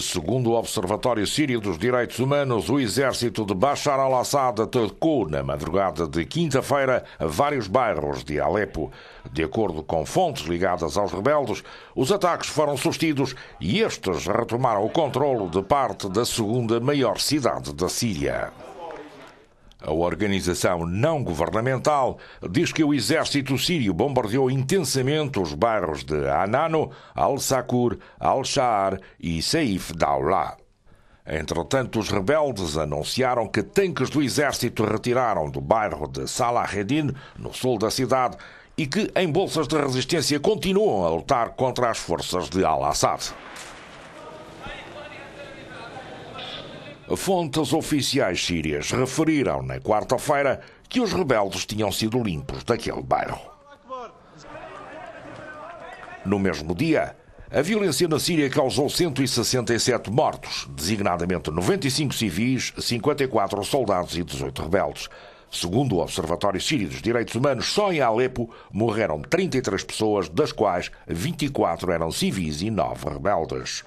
Segundo o Observatório Sírio dos Direitos Humanos, o exército de Bashar al-Assad atacou na madrugada de quinta-feira vários bairros de Alepo. De acordo com fontes ligadas aos rebeldes, os ataques foram sustidos e estes retomaram o controlo de parte da segunda maior cidade da Síria. A organização não governamental diz que o exército sírio bombardeou intensamente os bairros de Anano, Al-Sakur, Al-Shaar e Saif Daulah. Entretanto, os rebeldes anunciaram que tanques do exército retiraram do bairro de Salahedin, no sul da cidade, e que, em bolsas de resistência, continuam a lutar contra as forças de Al-Assad. Fontes oficiais sírias referiram na quarta-feira que os rebeldes tinham sido limpos daquele bairro. No mesmo dia, a violência na Síria causou 167 mortos, designadamente 95 civis, 54 soldados e 18 rebeldes. Segundo o Observatório Sírio dos Direitos Humanos, só em Alepo morreram 33 pessoas, das quais 24 eram civis e 9 rebeldes.